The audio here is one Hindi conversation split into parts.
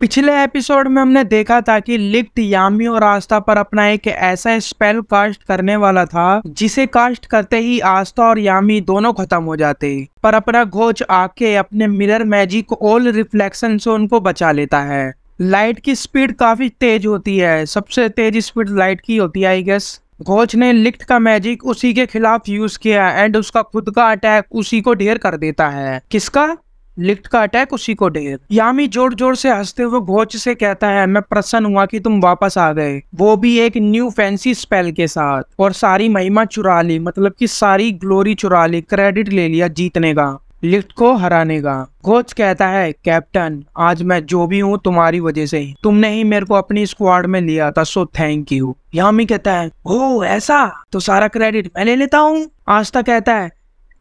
पिछले एपिसोड में हमने देखा था कि लिक्ट यामी और आस्था पर अपना एक ऐसा स्पेल कास्ट करने वाला था जिसे कास्ट करते ही आस्था और यामी दोनों खत्म हो जाते पर अपना घोच आके अपने मिरर मैजिक ओल रिफ्लेक्शन से उनको बचा लेता है लाइट की स्पीड काफी तेज होती है सबसे तेज स्पीड लाइट की होती है आई गेस घोच ने लिफ्ट का मैजिक उसी के खिलाफ यूज किया एंड उसका खुद का अटैक उसी को ढेर कर देता है किसका लिफ्ट का अटैक उसी को डे यामी जोर जोर से हंसते हुए घोच से कहता है मैं प्रसन्न हुआ कि तुम वापस आ गए वो भी एक न्यू फैंसी स्पेल के साथ और सारी महिमा चुरा ली मतलब कि सारी ग्लोरी चुरा ली क्रेडिट ले लिया जीतने का लिफ्ट को हराने का घोच कहता है कैप्टन आज मैं जो भी हूँ तुम्हारी वजह से ही तुमने ही मेरे को अपनी स्क्वाड में लिया था सो थैंक यू यामी कहता है ओ ऐसा तो सारा क्रेडिट मैं ले लेता हूँ आस्था कहता है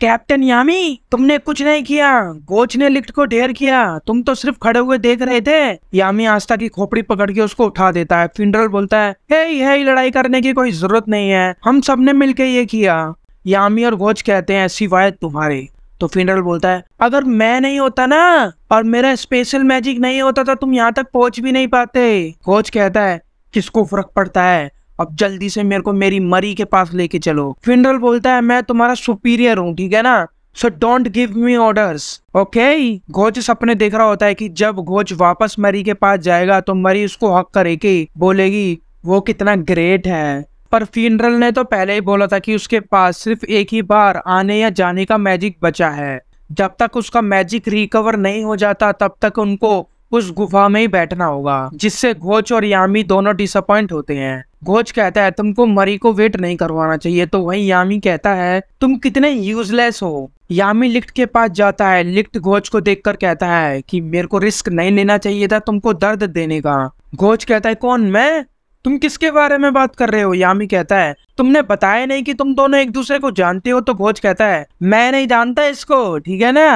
कैप्टन यामी तुमने कुछ नहीं किया गोच ने लिफ्ट को ढेर किया तुम तो सिर्फ खड़े हुए देख रहे थे यामी आस्था की खोपड़ी पकड़ के उसको उठा देता है फिंडरल बोलता है हे हे लड़ाई करने की कोई जरूरत नहीं है हम सब ने के ये किया यामी और गोच कहते हैं सिवाय तुम्हारे तो फिंडरल बोलता है अगर मैं नहीं होता ना और मेरा स्पेशल मैजिक नहीं होता तो तुम यहाँ तक पहुंच भी नहीं पाते गोच कहता है किसको फर्क पड़ता है अब जल्दी से मेरे को मेरी मरी के पास लेके चलो फिनरल बोलता है मैं तुम्हारा सुपीरियर हूँ ठीक है ना so don't give me orders okay घोच सपने देख रहा होता है कि जब घोच वापस मरी के पास जाएगा तो मरी उसको हक करेगी बोलेगी वो कितना ग्रेट है पर फिनरल ने तो पहले ही बोला था कि उसके पास सिर्फ एक ही बार आने या जाने का मैजिक बचा है जब तक उसका मैजिक रिकवर नहीं हो जाता तब तक उनको उस गुफा में ही बैठना होगा जिससे घोच और यामी दोनों डिसअपॉइंट होते हैं घोच कहता है तुमको मरी को वेट नहीं करवाना चाहिए तो वहीं यामी कहता है तुम कितने यूजलेस हो यामी लिफ्ट के पास जाता है लिफ्ट घोच को देखकर कहता है कि मेरे को रिस्क नहीं लेना चाहिए था तुमको दर्द देने का घोच कहता है कौन मैं तुम किसके बारे में बात कर रहे हो यामी कहता है तुमने बताया नहीं कि तुम दोनों एक दूसरे को जानते हो तो घोच कहता है मैं नहीं जानता इसको ठीक है ना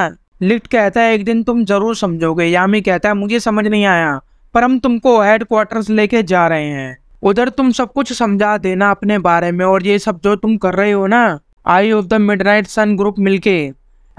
लिफ्ट कहता है एक दिन तुम जरूर समझोगे यामी कहता है मुझे समझ नहीं आया पर हम तुमको हेड लेके जा रहे हैं उधर तुम सब कुछ समझा देना अपने बारे में और ये सब जो तुम कर रहे हो ना eye of the night sun group मिलके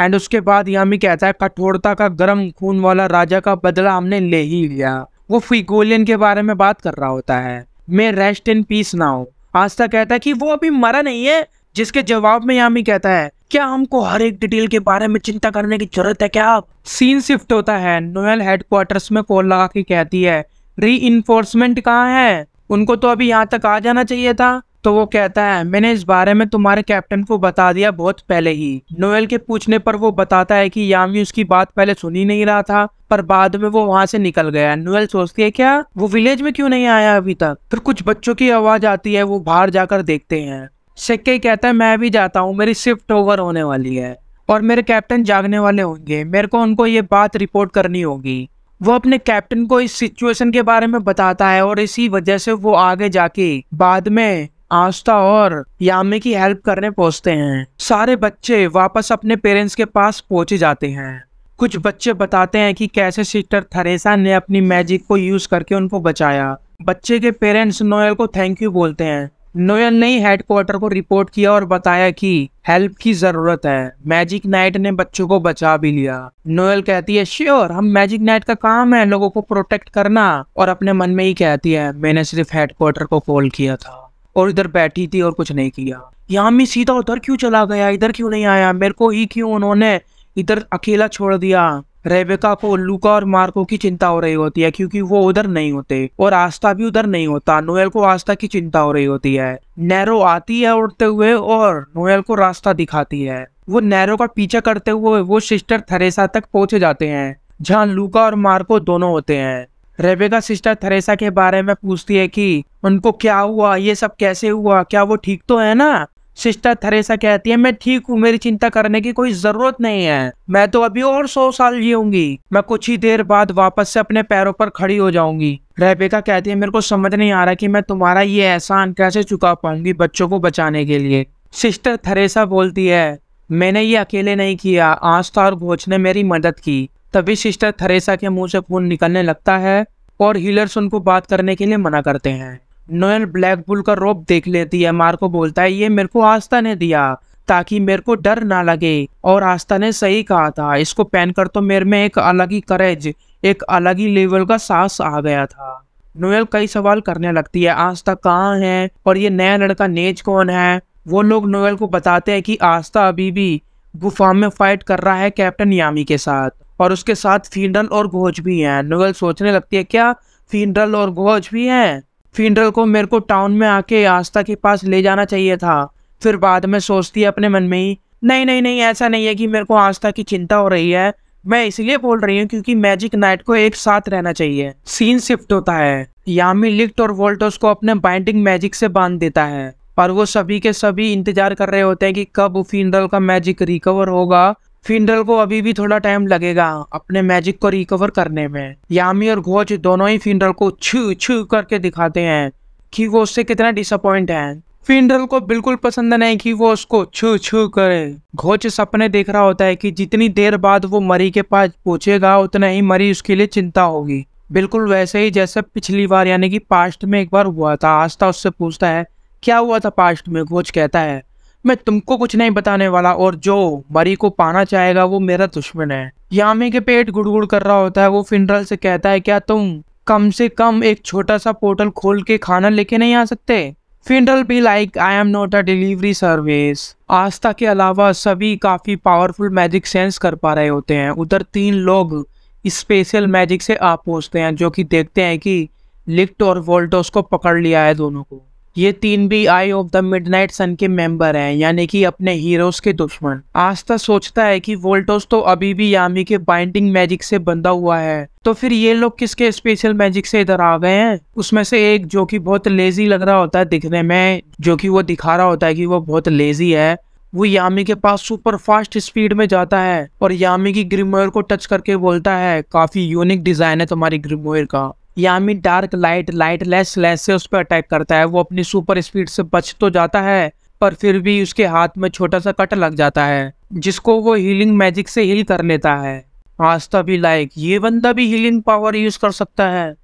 एंड उसके बाद यामी कहता है कठोरता का गर्म खून वाला राजा का बदला हमने ले ही लिया वो फिगोलियन के बारे में बात कर रहा होता है मैं रेस्ट इन पीस ना हो आस्था कहता है कि वो अभी मरा नहीं है जिसके जवाब में यामी कहता है क्या हमको हर एक डिटेल के बारे में चिंता करने की जरूरत है क्या सीन शिफ्ट होता है नोएल हेडक्वार्टर्स में कॉल लगा के कहती है री इन्फोर्समेंट कहाँ है उनको तो अभी यहाँ तक आ जाना चाहिए था तो वो कहता है मैंने इस बारे में तुम्हारे कैप्टन को बता दिया बहुत पहले ही नोएल के पूछने पर वो बताता है कि यामी उसकी बात पहले सुन ही नहीं रहा था पर बाद में वो वहां से निकल गया नोएल सोचती है क्या वो विलेज में क्यों नहीं आया अभी तक फिर कुछ बच्चों की आवाज आती है वो बाहर जाकर देखते हैं सिक्के कहता है मैं भी जाता हूँ मेरी शिफ्ट ओवर होने वाली है और मेरे कैप्टन जागने वाले होंगे मेरे को उनको ये बात रिपोर्ट करनी होगी वो अपने कैप्टन को इस सिचुएशन के बारे में बताता है और इसी वजह से वो आगे जाके बाद में आस्था और यामे की हेल्प करने पहुंचते हैं सारे बच्चे वापस अपने पेरेंट्स के पास पहुंचे जाते हैं कुछ बच्चे बताते हैं कि कैसे सिस्टर थरेसा ने अपनी मैजिक को यूज करके उनको बचाया बच्चे के पेरेंट्स नोएल को थैंक यू बोलते हैं नोयल ने हेडक्वार्टर को रिपोर्ट किया और बताया कि हेल्प की जरूरत है मैजिक नाइट ने बच्चों को बचा भी लिया नोयल कहती है श्योर हम मैजिक नाइट का काम है लोगों को प्रोटेक्ट करना और अपने मन में ही कहती है मैंने सिर्फ हेडक्वार्टर को कॉल किया था और इधर बैठी थी और कुछ नहीं किया यहाँ मैं सीधा उधर क्यों चला गया इधर क्यों नहीं आया मेरे को ही क्यों उन्होंने इधर अकेला छोड़ दिया रेबेका को लुका और मार्को की चिंता हो रही होती है क्योंकि वो उधर नहीं होते और आस्था भी उधर नहीं होता नोएल को आस्था की चिंता हो रही होती है नैरो आती है उड़ते हुए और नोएल को रास्ता दिखाती है वो नैरो का पीछा करते हुए वो सिस्टर थरेसा तक पहुंचे जाते हैं जहाँ लूका और मार्को दोनों होते हैं रेबेका सिस्टर थरेसा के बारे में पूछती है कि उनको क्या हुआ ये सब कैसे हुआ क्या वो ठीक तो है ना सिस्टर थरेसा कहती है मैं ठीक हूँ मेरी चिंता करने की कोई जरूरत नहीं है मैं तो अभी और सौ साल जीऊंगी मैं कुछ ही देर बाद वापस से अपने पैरों पर खड़ी हो जाऊंगी रेबेका कहती है मेरे को समझ नहीं आ रहा कि मैं तुम्हारा ये एहसान कैसे चुका पाऊंगी बच्चों को बचाने के लिए सिस्टर थरेसा बोलती है मैंने ये अकेले नहीं किया आस्था और घोच ने मेरी मदद की तभी सिस्टर थरेसा के मुंह से खून निकलने लगता है और हीलर्स उनको बात करने के लिए मना करते हैं नोयल ब्लैक बुल का रोप देख लेती है मार्को बोलता है ये मेरे को आस्था ने दिया ताकि मेरे को डर ना लगे और आस्था ने सही कहा था इसको पहनकर तो मेरे में एक अलग ही करेज एक अलग ही लेवल का साहस आ गया था नोयल कई सवाल करने लगती है आस्था कहाँ है और ये नया लड़का नेज कौन है वो लोग नोयल को बताते हैं कि आस्था अभी भी गुफा में फाइट कर रहा है कैप्टन यामी के साथ और उसके साथ फिंडल और घोज भी हैं नोयल सोचने लगती है क्या फिंडल और घोज भी हैं फिनरल को मेरे को टाउन में आके आस्था के पास ले जाना चाहिए था फिर बाद में सोचती अपने मन में ही नहीं नहीं नहीं ऐसा नहीं है कि मेरे को आस्था की चिंता हो रही है मैं इसलिए बोल रही हूँ क्योंकि मैजिक नाइट को एक साथ रहना चाहिए सीन शिफ्ट होता है यामी लिफ्ट और वोल्टोस को अपने बाइंडिंग मैजिक से बांध देता है पर वो सभी के सभी इंतजार कर रहे होते हैं कि कब फिनरल का मैजिक रिकवर होगा फिंडल को अभी भी थोड़ा टाइम लगेगा अपने मैजिक को रिकवर करने में यामी और घोच दोनों ही फिंडल को छू छू करके दिखाते हैं कि वो उससे कितना डिसअपॉइंट है फिंडल को बिल्कुल पसंद नहीं कि वो उसको छू छू करे घोच सपने देख रहा होता है कि जितनी देर बाद वो मरी के पास पहुंचेगा उतना ही मरी उसके लिए चिंता होगी बिल्कुल वैसे ही जैसे पिछली बार यानी कि पास्ट में एक बार हुआ था आस्था उससे पूछता है क्या हुआ था पास्ट में घोच कहता है मैं तुमको कुछ नहीं बताने वाला और जो मरी को पाना चाहेगा वो मेरा दुश्मन है यामी के पेट गुड़गुड़ कर रहा होता है वो फिनरल से कहता है क्या तुम कम से कम एक छोटा सा पोर्टल खोल के खाना लेके नहीं आ सकते फिनरल भी like I am not a delivery service Asta के अलावा सभी काफ़ी पावरफुल मैजिक सेंस कर पा रहे होते हैं उधर तीन लोग स्पेशल मैजिक से आ पहुँचते हैं जो कि देखते हैं कि लिफ्ट और वोल्टोस को पकड़ लिया है दोनों को ये तीन भी eye of the midnight sun के मेंबर हैं यानी कि अपने हीरोज के दुश्मन आस्था सोचता है कि वोल्टोस तो अभी भी यामी के बाइंडिंग मैजिक से बंधा हुआ है तो फिर ये लोग किसके स्पेशल मैजिक से इधर आ गए हैं उसमें से एक जो कि बहुत लेजी लग रहा होता है दिखने में जो कि वो दिखा रहा होता है कि वो बहुत लेजी है वो यामी के पास सुपर फास्ट स्पीड में जाता है और यामी की ग्रीमोयर को टच करके बोलता है काफी यूनिक डिजाइन है तुम्हारी ग्रीमोयर का Yami dark light light less less से उस पर अटैक करता है वो अपनी सुपर स्पीड से बच तो जाता है पर फिर भी उसके हाथ में छोटा सा कट लग जाता है जिसको वो हीलिंग मैजिक से हील कर लेता है आस्था भी लाइक ये बंदा भी हीलिंग पावर यूज कर सकता है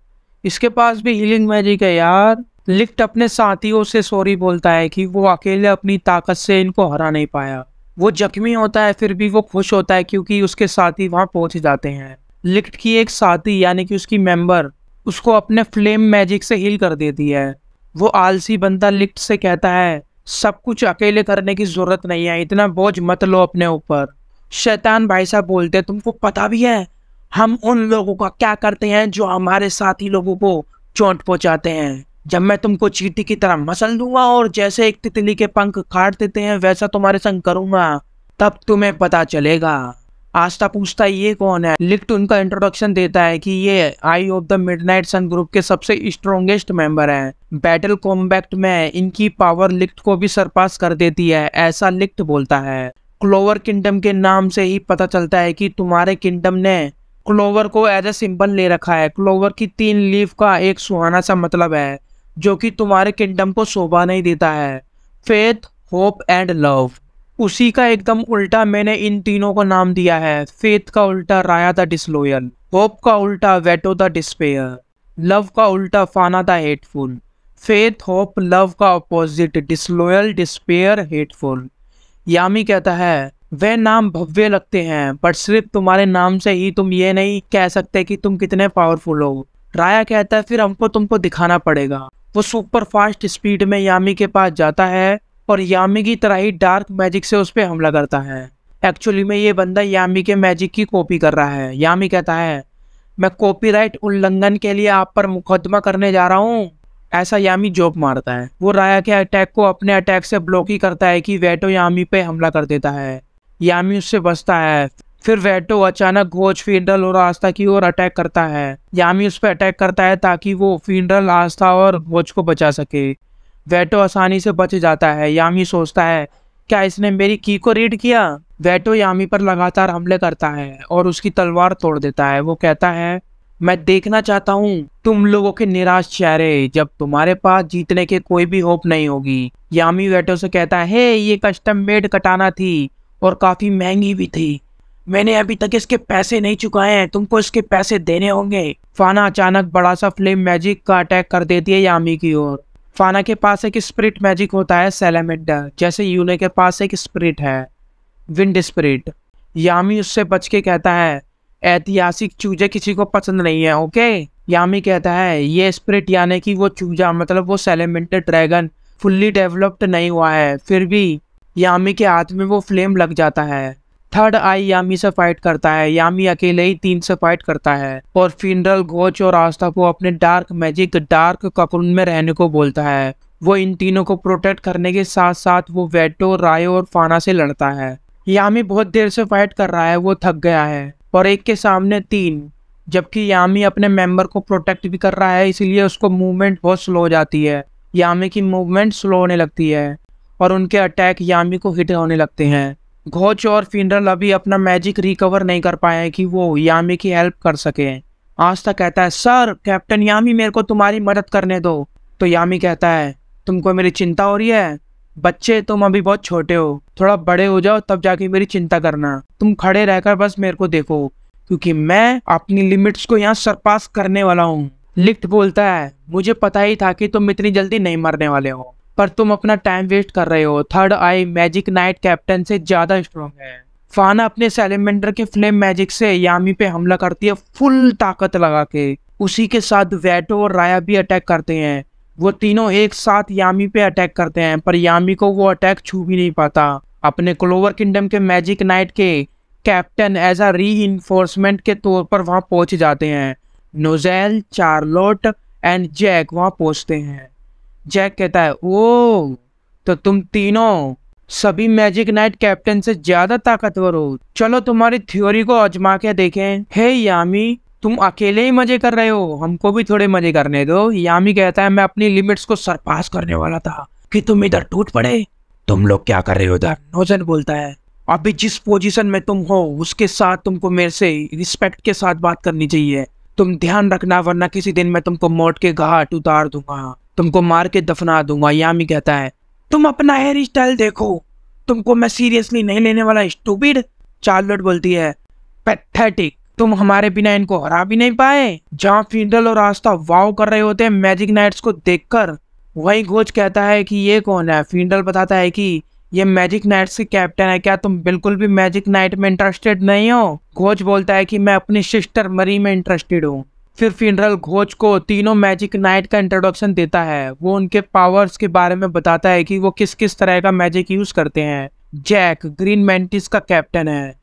इसके पास भी हीलिंग मैजिक है यार लिफ्ट अपने साथियों से सॉरी बोलता है कि वो अकेले अपनी ताकत से इनको हरा नहीं पाया वो जख्मी होता है फिर भी वो खुश होता है क्योंकि उसके साथी वहाँ पहुँच जाते हैं लिफ्ट की एक साथी यानी कि उसकी मेंबर उसको अपने फ्लेम मैजिक से हील कर देती है वो आलसी बंदा लिफ्ट से कहता है सब कुछ अकेले करने की ज़रूरत नहीं है इतना बोझ मत लो अपने ऊपर शैतान भाई साहब बोलते हैं तुमको पता भी है हम उन लोगों का क्या करते हैं जो हमारे साथी लोगों को चोट पहुँचाते हैं जब मैं तुमको चीटी की तरह मसल दूंगा और जैसे एक तितली के पंख काट देते हैं वैसा तुम्हारे संग करूंगा तब तुम्हें पता चलेगा आस्था पूछता है ये कौन है लिफ्ट उनका इंट्रोडक्शन देता है कि ये eye of the midnight sun group के सबसे स्ट्रॉन्गेस्ट मेंबर हैं बैटल कॉम्बैक्ट में इनकी पावर लिफ्ट को भी सरपास कर देती है ऐसा लिफ्ट बोलता है क्लोवर किंगडम के नाम से ही पता चलता है कि तुम्हारे किंगडम ने क्लोवर को एज ए सिंबल ले रखा है क्लोवर की तीन लीफ का एक सुहाना सा मतलब है जो कि तुम्हारे किंगडम को शोभा नहीं देता है फेथ होप एंड लव उसी का एकदम उल्टा मैंने इन तीनों को नाम दिया है फेथ का उल्टा राया द डिसलोयल होप का उल्टा वेटो द डिस्पेयर लव का उल्टा Fana the hateful faith hope love का opposite disloyal despair hateful Yami कहता है वह नाम भव्य लगते हैं बट सिर्फ तुम्हारे नाम से ही तुम ये नहीं कह सकते कि तुम कितने पावरफुल हो राया कहता है फिर हमको तुमको दिखाना पड़ेगा वो सुपर फास्ट स्पीड में यामी के पास जाता है और यामी की तरह ही डार्क मैजिक से उस पर हमला करता है एक्चुअली में ये बंदा यामी के मैजिक की कॉपी कर रहा है यामी कहता है मैं कॉपीराइट उल्लंघन के लिए आप पर मुकदमा करने जा रहा हूँ ऐसा यामी जॉब मारता है वो राया के अटैक को अपने अटैक से ब्लॉक ही करता है कि वेटो यामी पे हमला कर देता है यामी उससे बचता है फिर वेटो अचानक घोच फिंडल और आस्था की ओर अटैक करता है यामी उस पर अटैक करता है ताकि वो फिंडल आस्था और घोच को बचा सके वेटो आसानी से बच जाता है यामी सोचता है क्या इसने मेरी की को रीड किया वेटो यामी पर लगातार हमले करता है और उसकी तलवार तोड़ देता है वो कहता है मैं देखना चाहता हूँ तुम लोगों के निराश चेहरे जब तुम्हारे पास जीतने के कोई भी होप नहीं होगी यामी वेटो से कहता है हे ये कस्टम मेड कटाना थी और काफ़ी महंगी भी थी मैंने अभी तक इसके पैसे नहीं चुकाए हैं तुमको इसके पैसे देने होंगे फाना अचानक बड़ा सा फ्लेम मैजिक का अटैक कर देती है यामी की ओर फाना के पास एक स्प्रिट मैजिक होता है सेलेमेंडर जैसे यूने के पास एक स्प्रिट है विंड स्प्रिट यामी उससे बच के कहता है ऐतिहासिक चूजे किसी को पसंद नहीं है ओके यामी कहता है ये स्प्रिट यानी कि वो चूजा मतलब वो सेलेमेंटर ड्रैगन फुल्ली डेवलप्ड नहीं हुआ है फिर भी यामी के हाथ में वो फ्लेम लग जाता है थर्ड आई यामी से फाइट करता है यामी अकेले ही तीन से फाइट करता है और फिनरल घोच और आस्था को अपने डार्क मैजिक डार्क ककरून में रहने को बोलता है वो इन तीनों को प्रोटेक्ट करने के साथ साथ वो वेटो रायो और फाना से लड़ता है यामी बहुत देर से फाइट कर रहा है वो थक गया है और एक के सामने तीन जबकि यामी अपने मेंबर को प्रोटेक्ट भी कर रहा है इसीलिए उसको मूवमेंट बहुत स्लो हो जाती है यामी की मूवमेंट स्लो होने लगती है और उनके अटैक यामी को हिट होने लगते हैं घोच और फिनरल अभी अपना मैजिक रिकवर नहीं कर पाए हैं कि वो यामी की हेल्प कर सके आज तक कहता है सर कैप्टन यामी मेरे को तुम्हारी मदद करने दो तो यामी कहता है तुमको मेरी चिंता हो रही है बच्चे तुम अभी बहुत छोटे हो थोड़ा बड़े हो जाओ तब जाके मेरी चिंता करना तुम खड़े रहकर बस मेरे को देखो क्योंकि मैं अपनी लिमिट्स को यहाँ सरपास करने वाला हूँ लिफ्ट बोलता है मुझे पता ही था कि तुम इतनी जल्दी नहीं मरने वाले हो पर तुम अपना टाइम वेस्ट कर रहे हो third eye magic knight captain से ज़्यादा स्ट्रॉन्ग है फाना अपने सेलेमेंडर के फ्लेम मैजिक से यामी पे हमला करती है फुल ताकत लगा के उसी के साथ वैटो और राया भी अटैक करते हैं वो तीनों एक साथ यामी पे अटैक करते हैं पर यामी को वो अटैक छू भी नहीं पाता अपने क्लोवर किंगडम के मैजिक नाइट के captain as a reinforcement के तौर पर वहाँ पहुँच जाते हैं नोजैल चार्लोट एंड जैक वहाँ पहुँचते हैं जैक कहता है ओ तो तुम तीनों सभी मैजिक नाइट कैप्टन से ज्यादा ताकतवर हो चलो तुम्हारी थ्योरी को आजमा के देखें हे यामी तुम अकेले ही मजे कर रहे हो हमको भी थोड़े मजे करने दो यामी कहता है मैं अपनी लिमिट्स को सरपास करने वाला था कि तुम इधर टूट पड़े तुम लोग क्या कर रहे हो उधर नोजन बोलता है अभी जिस पोजीशन में तुम हो उसके साथ तुमको मेरे से रिस्पेक्ट के साथ बात करनी चाहिए तुम ध्यान रखना वरना किसी दिन मैं तुमको मौत के घाट उतार दूंगा तुमको मार के दफना दूंगा यामी कहता है तुम अपना हेयर स्टाइल देखो तुमको मैं सीरियसली नहीं लेने वाला स्टूपिड चार्लोट बोलती है पैथेटिक तुम हमारे बिना इनको हरा भी नहीं पाए जहाँ फिंडल और आस्था वाव कर रहे होते हैं मैजिक नाइट्स को देखकर वही घोच कहता है कि ये कौन है फिंडल बताता है कि ये मैजिक नाइट्स के कैप्टन है क्या तुम बिल्कुल भी मैजिक नाइट में इंटरेस्टेड नहीं हो घोच बोलता है कि मैं अपनी सिस्टर मरी में इंटरेस्टेड हूँ फिर फिनरल घोच को तीनों मैजिक नाइट का इंट्रोडक्शन देता है वो उनके पावर्स के बारे में बताता है कि वो किस किस तरह का मैजिक यूज़ करते हैं जैक ग्रीन मैंटिस का कैप्टन है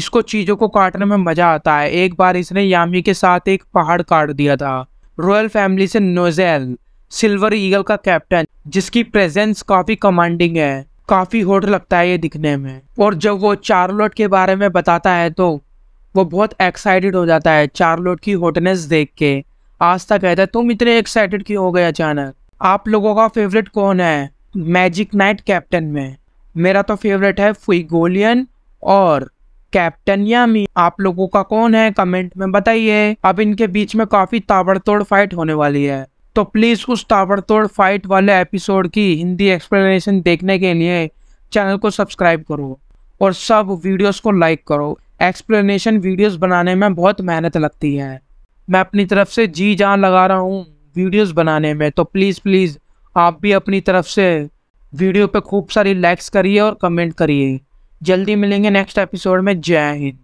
इसको चीज़ों को काटने में मज़ा आता है एक बार इसने यामी के साथ एक पहाड़ काट दिया था रॉयल फैमिली से नोजेल सिल्वर ईगल का कैप्टन जिसकी प्रेजेंस काफ़ी कमांडिंग है काफ़ी होट लगता है ये दिखने में और जब वो चार्लोट के बारे में बताता है तो वो बहुत एक्साइटेड हो जाता है चार्लोट की होटनेस देख के आस्था कहता है तुम इतने एक्साइटेड क्यों हो गए अचानक आप लोगों का फेवरेट कौन है मैजिक नाइट कैप्टन में मेरा तो फेवरेट है फुगोलियन और कैप्टन यामी आप लोगों का कौन है कमेंट में बताइए अब इनके बीच में काफ़ी ताबड़तोड़ फाइट होने वाली है तो प्लीज़ उस ताबड़तोड़ फाइट वाले एपिसोड की हिंदी एक्सप्लेनेशन देखने के लिए चैनल को सब्सक्राइब करो और सब वीडियोस को लाइक करो एक्सप्लेनेशन वीडियोस बनाने में बहुत मेहनत लगती है मैं अपनी तरफ से जी जान लगा रहा हूँ वीडियोस बनाने में तो प्लीज़ प्लीज़ आप भी अपनी तरफ से वीडियो पे खूब सारी लाइक्स करिए और कमेंट करिए जल्दी मिलेंगे नेक्स्ट एपिसोड में जय हिंद